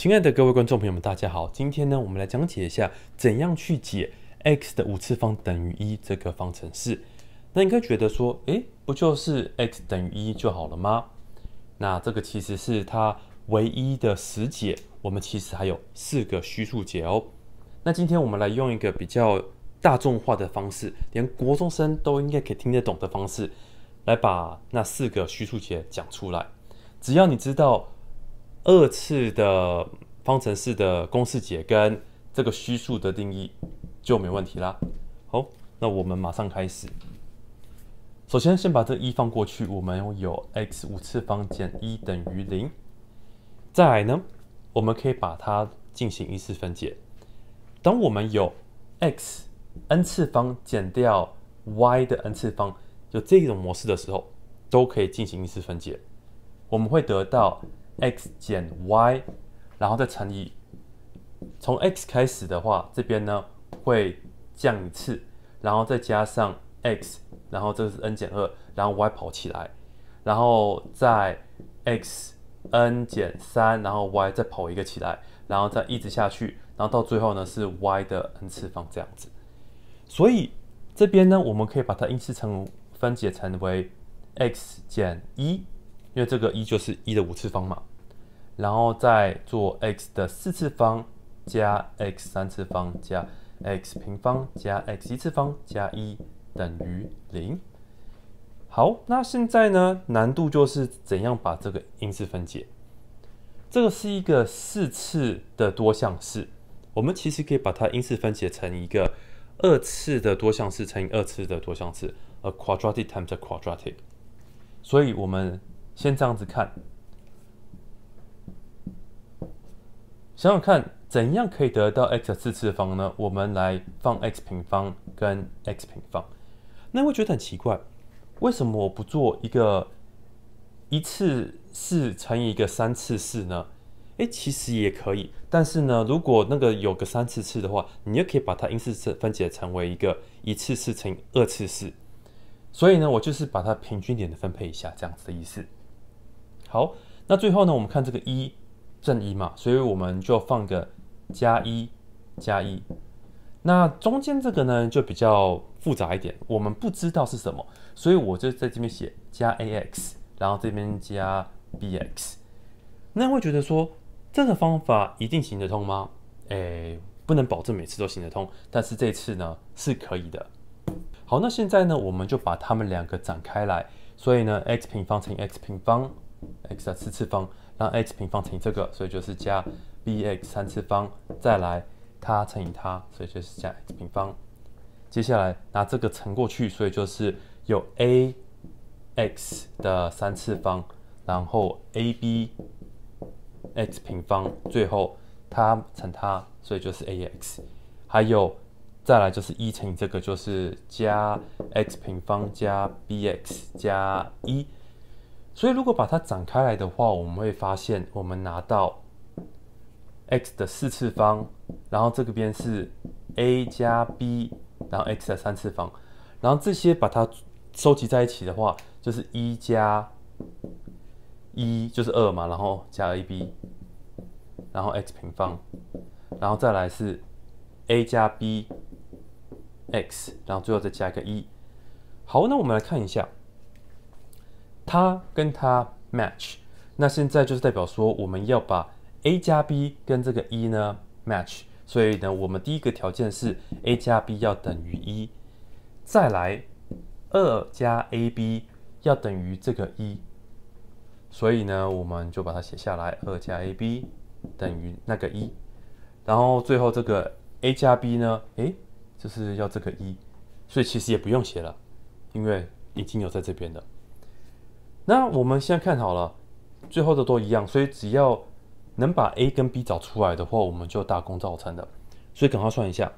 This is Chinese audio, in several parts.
亲爱的各位观众朋友们，大家好。今天呢，我们来讲解一下怎样去解 x 的五次方等于一这个方程式。那应该觉得说，诶，不就是 x 等于一就好了吗？那这个其实是它唯一的实解。我们其实还有四个虚数解哦。那今天我们来用一个比较大众化的方式，连国中生都应该可以听得懂的方式，来把那四个虚数解讲出来。只要你知道。二次的方程式的公式解跟这个虚数的定义就没问题啦。好，那我们马上开始。首先先把这一放过去，我们有 x 五次方减一等于零。再来呢，我们可以把它进行一次分解。当我们有 x n 次方减掉 y 的 n 次方，就这种模式的时候，都可以进行一次分解。我们会得到。x 减 y，然后再乘以从 x 开始的话，这边呢会降一次，然后再加上 x，然后这个是 n 减二，然后 y 跑起来，然后再 x n 减三，然后 y 再跑一个起来，然后再一直下去，然后到最后呢是 y 的 n 次方这样子。所以这边呢，我们可以把它因式成分解成为 x 减一。因为这个一就是一的五次方嘛，然后再做 x 的四次方加 x 三次方加 x 平方加 x 一次方加一等于零。好，那现在呢，难度就是怎样把这个因式分解。这个是一个四次的多项式，我们其实可以把它因式分解成一个二次的多项式乘以二次的多项式，a quadratic times a quadratic。所以我们先这样子看，想想看，怎样可以得到 x 的四次方呢？我们来放 x 平方跟 x 平方，那会觉得很奇怪，为什么我不做一个一次式乘以一个三次式呢？哎，其实也可以，但是呢，如果那个有个三次式的话，你又可以把它因式式分解成为一个一次式乘以二次式，所以呢，我就是把它平均点的分配一下，这样子的意思。好，那最后呢，我们看这个一正一嘛，所以我们就放个加一加一。那中间这个呢，就比较复杂一点，我们不知道是什么，所以我就在这边写加 a x，然后这边加 b x。那会觉得说这个方法一定行得通吗？哎，不能保证每次都行得通，但是这次呢是可以的。好，那现在呢，我们就把它们两个展开来，所以呢 x 平方乘 x 平方。x 的四次方，让 x 平方乘以这个，所以就是加 bx 三次方，再来它乘以它，所以就是加 x 平方。接下来拿这个乘过去，所以就是有 ax 的三次方，然后 abx 平方，最后它乘它，所以就是 ax。还有再来就是一乘以这个，就是加 x 平方加 bx 加一。所以如果把它展开来的话，我们会发现我们拿到 x 的四次方，然后这个边是 a 加 b，然后 x 的三次方，然后这些把它收集在一起的话，就是一加一就是二嘛，然后加 a b，然后 x 平方，然后再来是 a 加 b x，然后最后再加一个一。好，那我们来看一下。它跟它 match，那现在就是代表说我们要把 a 加 b 跟这个一呢 match，所以呢，我们第一个条件是 a 加 b 要等于一，再来二加 a b 要等于这个一，所以呢，我们就把它写下来：二加 a b 等于那个一，然后最后这个 a 加 b 呢，诶，就是要这个一，所以其实也不用写了，因为已经有在这边的。那我们现在看好了，最后的都一样，所以只要能把 a 跟 b 找出来的话，我们就大功告成了。所以赶快算一下，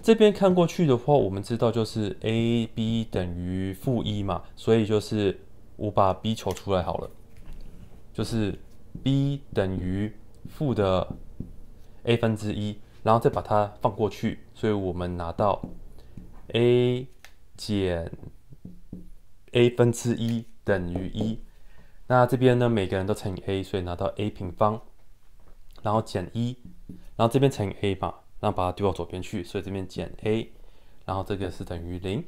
这边看过去的话，我们知道就是 a b 等于负一嘛，所以就是我把 b 求出来好了，就是 b 等于负的 a 分之一，然后再把它放过去，所以我们拿到 a 减 a 分之一。等于一，那这边呢，每个人都乘以 a，所以拿到 a 平方，然后减一，然后这边乘以 a 吧，那把它丢到左边去，所以这边减 a，然后这个是等于零，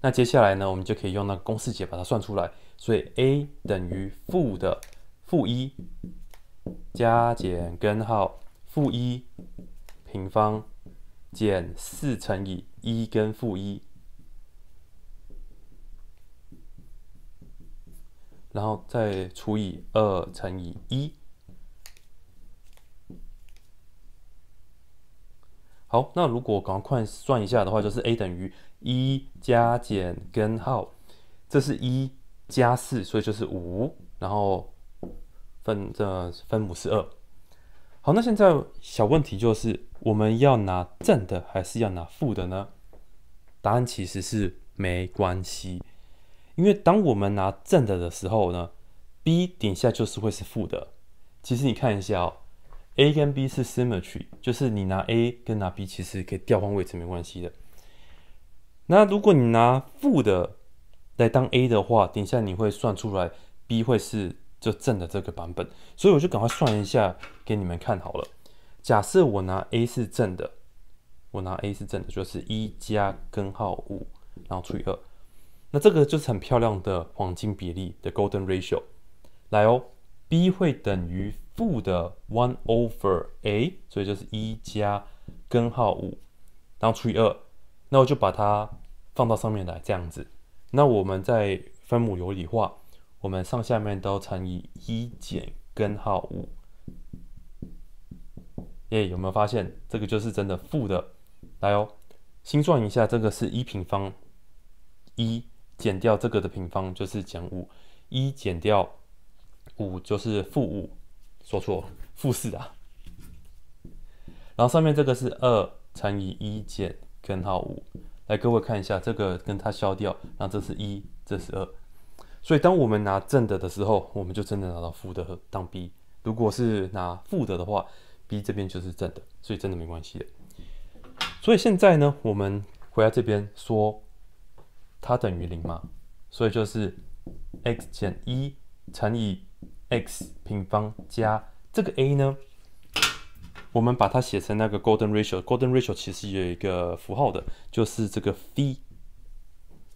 那接下来呢，我们就可以用那个公式解把它算出来，所以 a 等于负的负一加减根号负一平方减四乘以一跟负一。然后再除以二乘以一，好，那如果赶快算一下的话，就是 a 等于一加减根号，这是一加四，所以就是五，然后分这分母是二，好，那现在小问题就是我们要拿正的还是要拿负的呢？答案其实是没关系。因为当我们拿正的的时候呢，b 顶下就是会是负的。其实你看一下哦，a 跟 b 是 symmetry，就是你拿 a 跟拿 b 其实可以调换位置没关系的。那如果你拿负的来当 a 的话，等一下你会算出来 b 会是就正的这个版本。所以我就赶快算一下给你们看好了。假设我拿 a 是正的，我拿 a 是正的，就是一加根号五，然后除以二。那这个就是很漂亮的黄金比例的 golden ratio，来哦，b 会等于负的 one over a，所以就是一加根号五，然后除以二，那我就把它放到上面来这样子。那我们在分母有理化，我们上下面都乘以一减根号五。耶，有没有发现这个就是真的负的？来哦，心算一下，这个是一平方一。减掉这个的平方就是减五，一减掉五就是负五，说错了，负四啊。然后上面这个是二乘以一减根号五，来各位看一下，这个跟它消掉，然后这是一，这是二，所以当我们拿正的的时候，我们就真的拿到负的和当 b，如果是拿负的的话，b 这边就是正的，所以真的没关系的。所以现在呢，我们回来这边说。它等于零嘛，所以就是 x 减一乘以 x 平方加这个 a 呢，我们把它写成那个 golden ratio，golden ratio 其实有一个符号的，就是这个 phi，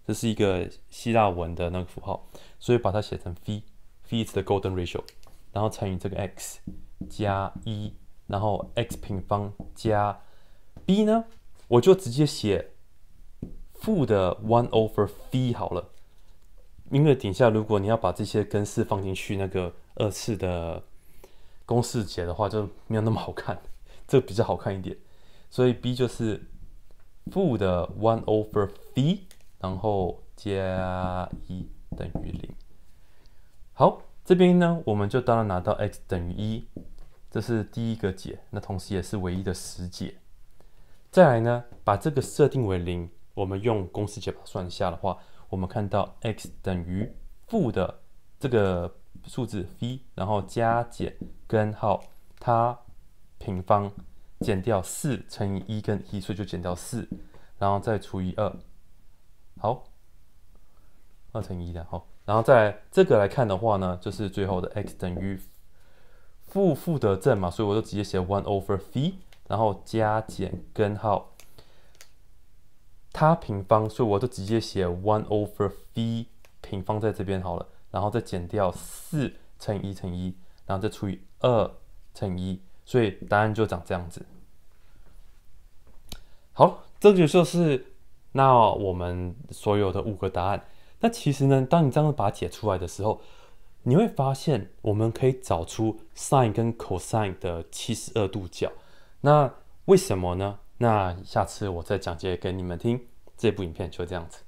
这是一个希腊文的那个符号，所以把它写成 phi，phi 是的 golden ratio，然后乘以这个 x 加一，然后 x 平方加 b 呢，我就直接写。负的 one over b 好了，因为底下如果你要把这些根式放进去那个二次的公式解的话，就没有那么好看，这比较好看一点。所以 b 就是负的 one over b，然后加一等于零。好，这边呢我们就当然拿到 x 等于一，这是第一个解，那同时也是唯一的实解。再来呢，把这个设定为零。我们用公式解法算一下的话，我们看到 x 等于负的这个数字 v，然后加减根号它平方减掉四乘以一跟一，所以就减掉四，然后再除以二。好，二乘一的，好，然后在这个来看的话呢，就是最后的 x 等于负负得正嘛，所以我就直接写 one over v，然后加减根号。它平方，所以我就直接写 one over v 平方在这边好了，然后再减掉四乘一乘一，然后再除以二乘一，所以答案就长这样子。好，这就就是那我们所有的五个答案。那其实呢，当你这样子把它解出来的时候，你会发现我们可以找出 sine 跟 cosine 的七十二度角。那为什么呢？那下次我再讲解给你们听，这部影片就这样子。